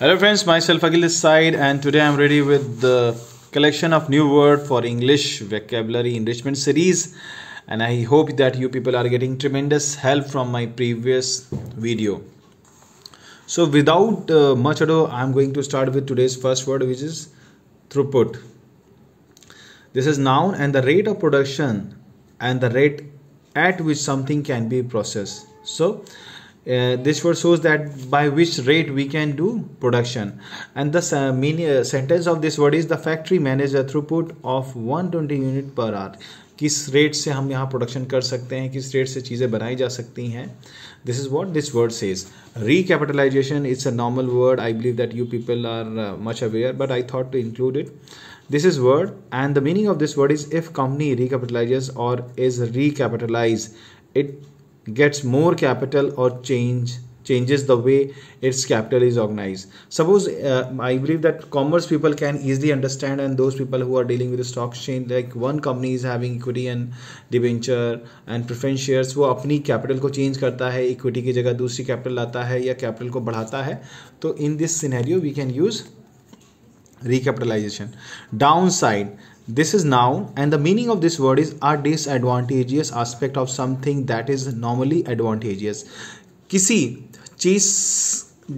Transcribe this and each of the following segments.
Hello friends, myself Akhil this side and today I'm ready with the collection of new word for English vocabulary enrichment series and I hope that you people are getting tremendous help from my previous video. So without uh, much ado, I'm going to start with today's first word which is throughput. This is noun and the rate of production and the rate at which something can be processed. So uh, this word shows that by which rate we can do production and the uh, uh, sentence of this word is the factory manager throughput of 120 unit per hour किस rate से हम यहाँ production कर सकते हैं किस rate से चीज़ें बनाई जा सकती हैं this is what this word says recapitalization it's a normal word I believe that you people are much aware but I thought to include it this is word and the meaning of this word is if company recapitalizes or is recapitalized it gets more capital or change changes the way its capital is organized suppose uh, i believe that commerce people can easily understand and those people who are dealing with the stock chain like one company is having equity and debenture and preference shares wo apni capital ko change karta hai equity ki jagah dusri capital lata hai ya capital ko badhata hai to in this scenario we can use recapitalization downside This is noun and the meaning of this word is a disadvantageous aspect of something that is normally advantageous. किसी चीज़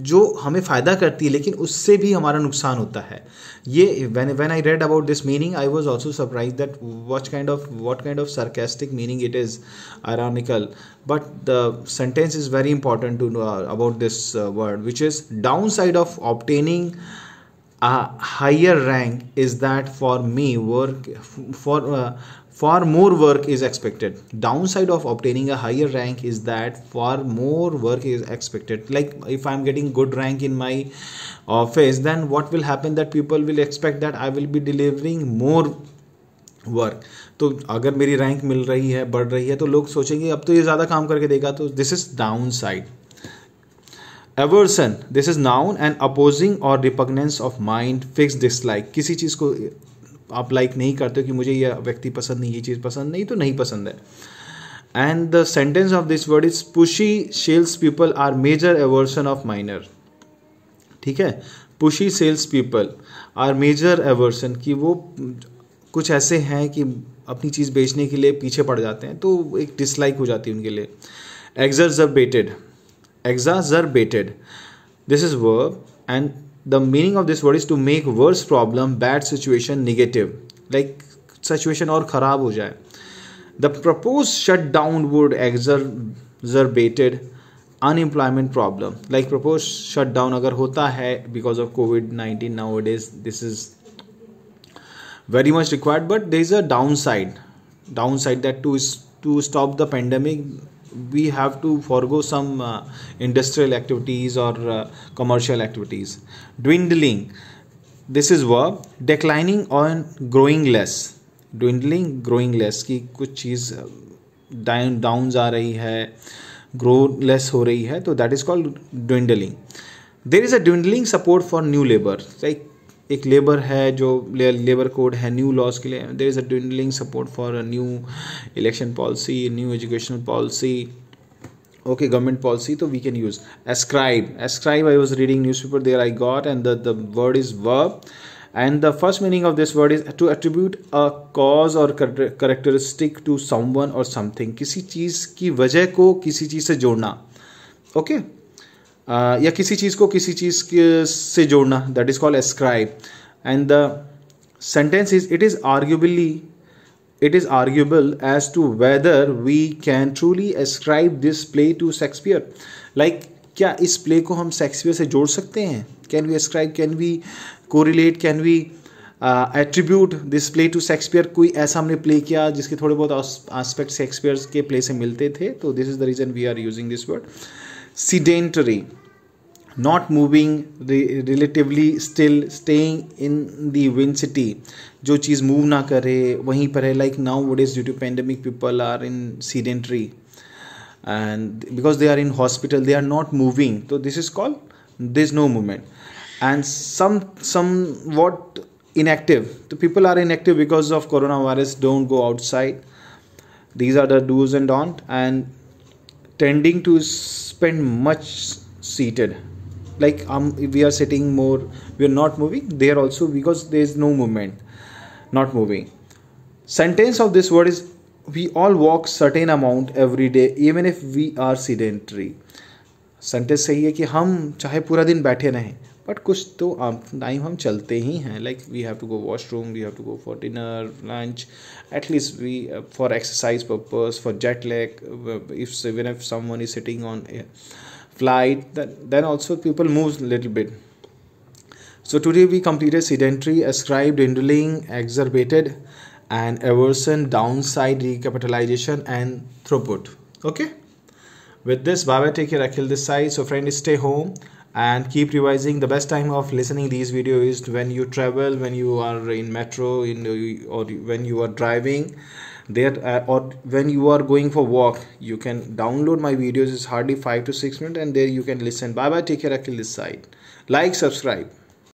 जो हमें फ़ायदा करती है लेकिन उससे भी हमारा नुकसान होता है ये when when I read about this meaning I was also surprise that what kind of what kind of sarcastic meaning it is ironical but the sentence is very important to about this word which is downside of obtaining a higher rank is that for me work for uh, for more work is expected downside of obtaining a higher rank is that for more work is expected like if i am getting good rank in my office then what will happen that people will expect that i will be delivering more work तो अगर मेरी rank मिल रही है बढ़ रही है तो लोग सोचेंगे अब तो ये ज़्यादा काम करके देगा तो this is downside aversion this is noun and opposing और repugnance of mind fix dislike किसी चीज़ को आप लाइक नहीं करते हो कि मुझे यह व्यक्ति पसंद नहीं ये चीज़ पसंद नहीं तो नहीं पसंद है and the sentence of this word is pushy sales people are major aversion of minor ठीक है pushy sales people are major aversion कि वो कुछ ऐसे हैं कि अपनी चीज़ बेचने के लिए पीछे पड़ जाते हैं तो एक डिसलाइक हो जाती है उनके लिए एक्जर्जबेटेड exacerbated this is verb and the meaning of this word is to make worse problem bad situation negative like situation or kharab ho jaye the proposed shutdown would exacerbated unemployment problem like proposed shutdown agar hota hai because of COVID 19 nowadays this is very much required but there is a downside downside that to is to stop the pandemic we have to forego some uh, industrial activities or uh, commercial activities dwindling this is verb declining or growing less dwindling growing less ki kuch cheez down down ja rahi hai grow less ho rahi hai so that is called dwindling there is a dwindling support for new labor like एक labour है जो ले, labour code है new laws के लिए there is a dwindling support for a new election policy new educational policy okay government policy तो we can use ascribe ascribe I was reading newspaper there I got and the word is verb and the first meaning of this word is to attribute a cause और characteristic to someone और something किसी चीज़ की वजह को किसी चीज़ से जोड़ना ओके okay? या किसी चीज़ को किसी चीज़ से जोड़ना that is called ascribe and the sentence is it is arguably it is arguable as to whether we can truly ascribe this play to Shakespeare like क्या इस प्ले को हम शेक्सपियर से जोड़ सकते हैं can we ascribe can we correlate can we attribute this play to Shakespeare कोई ऐसा हमने प्ले किया जिसके थोड़े बहुत आस्पेक्ट शेक्सपियर के प्ले से मिलते थे तो this is the reason we are using this word sedentary not moving re, relatively still staying in the wind city. जो चीज़ move ना करे वहीं पर है Like now, what is due to pandemic, people are in sedentary, and because they are in hospital, they are not moving. So this is called. there is no movement and some somewhat inactive the people are inactive because of coronavirus don't go outside these are the do's and don't and tending to spend much seated like um, we are sitting more we are not moving there also because there is no movement not moving sentence of this word is we all walk certain amount every day even if we are sedentary sentence सही है कि हम चाहे पूरा दिन बैठे रहें but कुछ तो टाइम हम चलते ही हैं like we have to go washroom we have to go for dinner lunch at least we for exercise purpose for jet lag if even if someone is sitting on flight then also people moves a little bit so today we completed sedentary ascribed indwelling exacerbated and aversion downside recapitalization and throughput okay with this bye bye take care akhil this side so friend stay home and keep revising the best time of listening these video is when you travel when you are in metro in or when you are driving there uh, or when you are going for walk you can download my videos it's hardly 5 to 6 minutes and there you can listen bye bye take care until this side like subscribe